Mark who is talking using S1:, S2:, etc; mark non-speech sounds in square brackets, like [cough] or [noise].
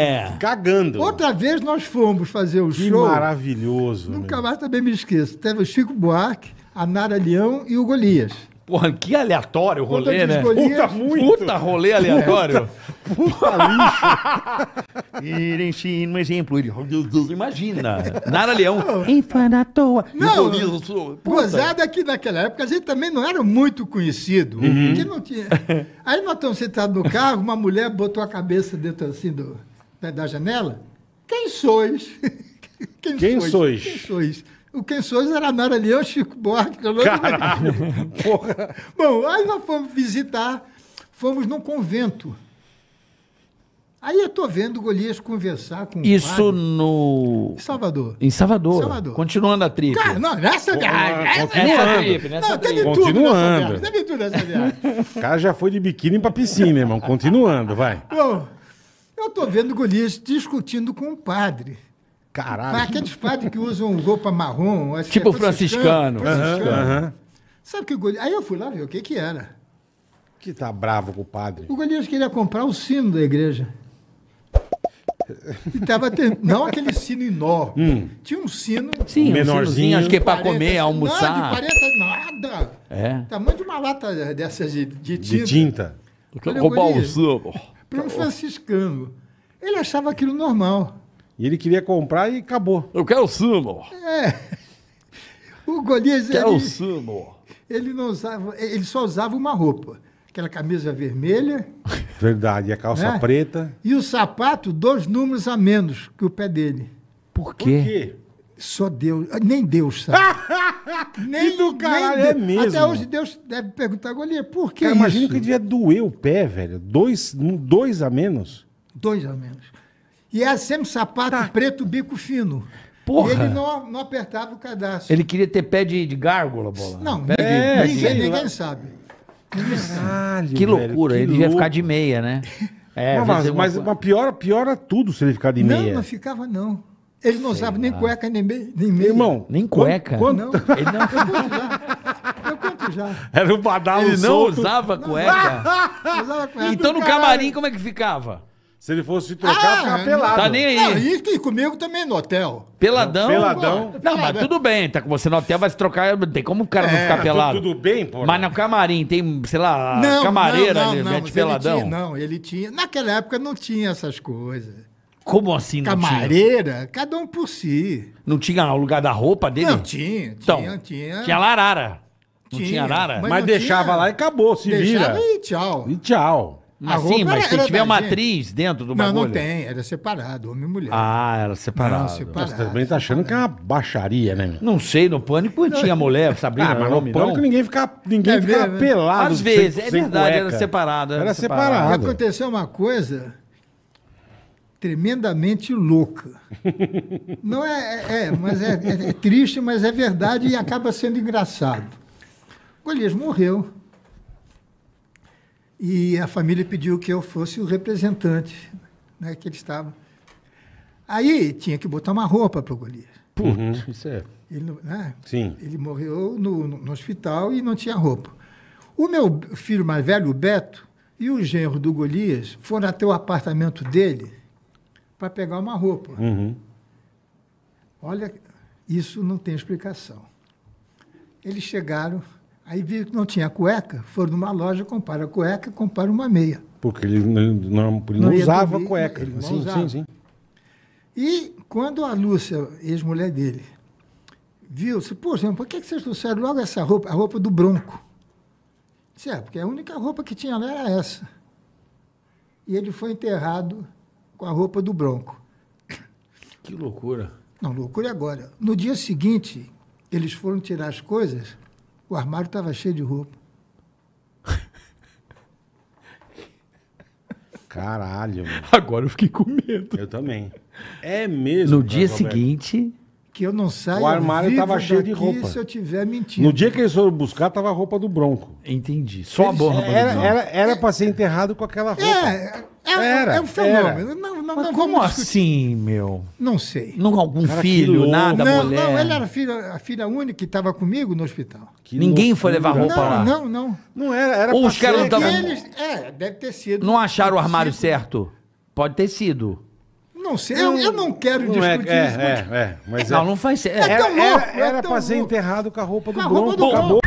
S1: É. Cagando. Outra vez nós fomos fazer o que show. maravilhoso. Nunca meu. Né? mais também me esqueço. Teve o Chico Buarque, a Nara Leão e o Golias. Porra, que aleatório o rolê, né? Puta né? puta, muito. puta rolê aleatório. Puta, puta [laughs] lixo. um exemplo. Imagina. Nara Leão. Infana à toa. Não, gozada é que naquela época a gente também não era muito conhecido. Uhum. Porque não tinha. Aí nós estamos sentados no carro, uma mulher botou a cabeça dentro assim do da, da janela, quem sois? [laughs] Quem, quem sois? sois? Quem sois? O quem sois era Nara Leão, Chico Buarque. Caralho! [laughs] Porra. Bom, aí nós fomos visitar, fomos num convento. Aí eu tô vendo Golias conversar com Isso um padre, no. Salvador. Em Salvador. Salvador. Continuando a trip. Cara, não, nessa viagem. Ah, nessa trip, nessa não, teve Tudo Continuando. teve tudo nessa viagem. O cara já foi de biquíni pra piscina, irmão. Continuando, vai. Bom, eu estou vendo Golias discutindo com um padre. Caralho. Aqueles padres que usam roupa marrom. É tipo é franciscano. franciscano. franciscano. Uhum. Sabe que o Golias... Aí eu fui lá ver o que que era. Que tá bravo com o padre. O Golias queria comprar o sino da igreja. E tava ter... Não aquele sino enorme. Hum. Tinha um sino. Sim, menorzinho. acho que é para comer, almoçar. Não, de 40, nada. É. Tamanho de uma lata dessas de, de tinta. De tinta. roubar o um franciscano. Ele achava aquilo normal. E ele queria comprar e acabou. Eu quero sumo. É. [laughs] O Golias, quero ele, sumo. ele não usava, ele só usava uma roupa. Aquela camisa vermelha. [laughs] Verdade, e a calça né? preta. E o sapato, dois números a menos que o pé dele. Por quê? Por quê? Só Deus. Ah, nem Deus sabe. [laughs] nem, do caralho nem é mesmo. Até hoje Deus deve perguntar, Golias, por que Cara, isso? Imagino que devia doer o pé, velho. Dois, dois a menos. Dois a menos. E era é sempre sapato tá. preto, bico fino. Porra. E ele não, não apertava o cadastro. Ele queria ter pé de, de gárgula, bola. Não, pé é, de, ninguém, de... ninguém sabe. Caralho, que loucura. Velho, que ele ia ficar de meia, né? [laughs] É, mas, mas, mas piora, piora tudo se ele ficar de meia. Não, não ficava, não. Ele não Sei sabe nem cueca, nem, meio. nem Irmão, nem cueca. Quanto? Não, [laughs] ele não. Eu conto já. Eu conto já. Era um badalo Ele não solto. usava cueca. Não [laughs] usava cueca. Então, então no Caralho. camarim como é que ficava? Se ele fosse se trocar, Ah, pelado. Tá nem aí. Não, isso e comigo também no hotel. Peladão? Peladão. Não, mas tudo bem, tá com você no hotel, vai se trocar, não tem como o cara não é, ficar pelado. Tudo, tudo bem, pô? Mas no camarim tem, sei lá, camareira, ele mete peladão. Ele tinha, não, ele tinha. Naquela época não tinha essas coisas. Como assim não Camareira, cada um por si. Não tinha o lugar da roupa dele? Não, tinha, tinha, Então, tinha. tinha larara. Não tinha, Tinha, arara? Mas, Mas deixava tinha- lá e acabou, se Deixava vira. e tchau. E tchau. Assim, mas era- se era tiver uma gente. atriz dentro do Não, bagulho... não tem, era separado, homem e mulher. Ah, era separado. Não, separado. Você também tá achando que é uma baixaria, né, Não sei, no Pânico tinha mulher, Sabrina, Ah, mas no pânico ninguém ficava ninguém É ficava né? pelado. Às vezes, é verdade, era separado, era Era separado. separado. E aconteceu uma coisa tremendamente louca. Não é, é, é mas é, é, é, triste, mas é verdade e acaba sendo engraçado. Golias morreu e a família pediu que eu fosse o representante, né, que ele estava. Aí tinha que botar uma roupa para o Golias. Putz, uhum, isso é. Ele, né, Sim. ele morreu no, no, no hospital e não tinha roupa. O meu filho mais velho, o Beto, e o genro do Golias foram até o apartamento dele para pegar uma roupa. Uhum. Olha, isso não tem explicação. Eles chegaram, aí viram que não tinha cueca, foram numa loja, compraram a cueca e compraram uma meia. Porque ele não, não, ele não usava dormir, cueca. Ele não sim, usava. sim, sim. E quando a Lúcia, ex-mulher dele, viu, disse, poxa, por que vocês trouxeram logo essa roupa, a roupa do Bronco? é, porque a única roupa que tinha lá era essa. E ele foi enterrado com a roupa do Bronco. Que loucura. Não, loucura é agora. No dia seguinte, eles foram tirar as coisas, o armário estava cheio de roupa. Caralho. Mano. [laughs] Agora eu fiquei com medo. Eu também. É mesmo. No dia Roberto. seguinte. Que eu não saio. O armário estava cheio de roupa. Se eu tiver mentindo. No dia que eles foram buscar, tava a roupa do Bronco. Entendi. Só eles, a borra. Era, era, era para ser enterrado com aquela roupa. É, é, era, é um fenômeno. Era não, não como assim, meu? Não sei. Não, algum Cara, filho, nada, não, mulher? Não, ela era filha, a filha única que estava comigo no hospital. Que Ninguém foi levar roupa não, lá? Não, não. Não era, era Ou os caras não estavam... É, deve ter sido. Não acharam o armário sido. certo? Pode ter sido. Não sei, eu, eu não quero não é, discutir é, isso. É, é, mas não, é- não faz certo. É, é, tão louco, era, era, era pra ser enterrado com a roupa do a Bronco, roupa do acabou.